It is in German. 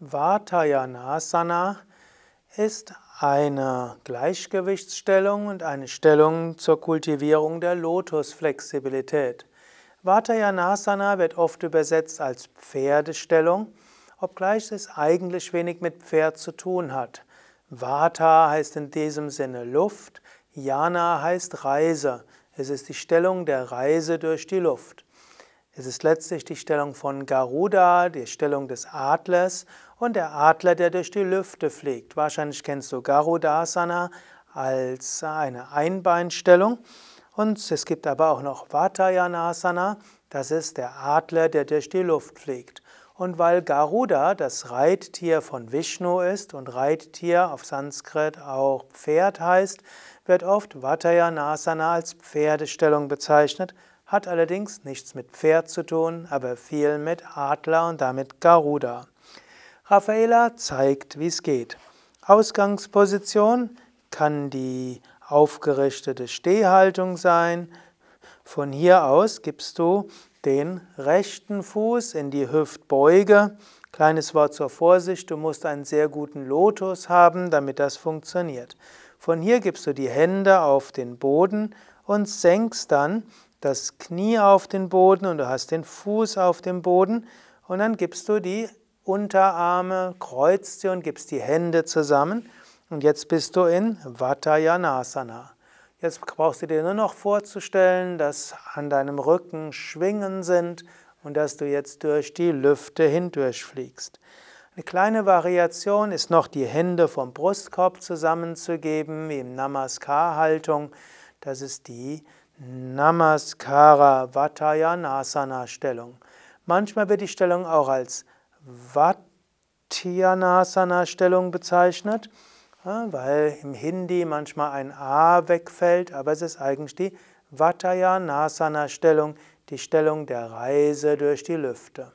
Vatayanasana ist eine Gleichgewichtsstellung und eine Stellung zur Kultivierung der Lotusflexibilität. Vatayanasana wird oft übersetzt als Pferdestellung, obgleich es eigentlich wenig mit Pferd zu tun hat. Vata heißt in diesem Sinne Luft, Jana heißt Reise. Es ist die Stellung der Reise durch die Luft. Es ist letztlich die Stellung von Garuda, die Stellung des Adlers und der Adler, der durch die Lüfte fliegt. Wahrscheinlich kennst du Garudasana als eine Einbeinstellung. Und es gibt aber auch noch Vatayanasana, das ist der Adler, der durch die Luft fliegt. Und weil Garuda das Reittier von Vishnu ist und Reittier auf Sanskrit auch Pferd heißt, wird oft Vatayanasana als Pferdestellung bezeichnet, hat allerdings nichts mit Pferd zu tun, aber viel mit Adler und damit Garuda. Raffaela zeigt, wie es geht. Ausgangsposition kann die aufgerichtete Stehhaltung sein. Von hier aus gibst du den rechten Fuß in die Hüftbeuge. Kleines Wort zur Vorsicht, du musst einen sehr guten Lotus haben, damit das funktioniert. Von hier gibst du die Hände auf den Boden und senkst dann das Knie auf den Boden und du hast den Fuß auf dem Boden und dann gibst du die Unterarme, kreuzt sie und gibst die Hände zusammen und jetzt bist du in Vatayanasana. Jetzt brauchst du dir nur noch vorzustellen, dass an deinem Rücken Schwingen sind und dass du jetzt durch die Lüfte hindurch fliegst. Eine kleine Variation ist noch die Hände vom Brustkorb zusammenzugeben, wie im Namaskar-Haltung. Das ist die Namaskara Vatayanasana Stellung. Manchmal wird die Stellung auch als Vatayanasana Stellung bezeichnet, weil im Hindi manchmal ein A wegfällt, aber es ist eigentlich die Vatayanasana Stellung, die Stellung der Reise durch die Lüfte.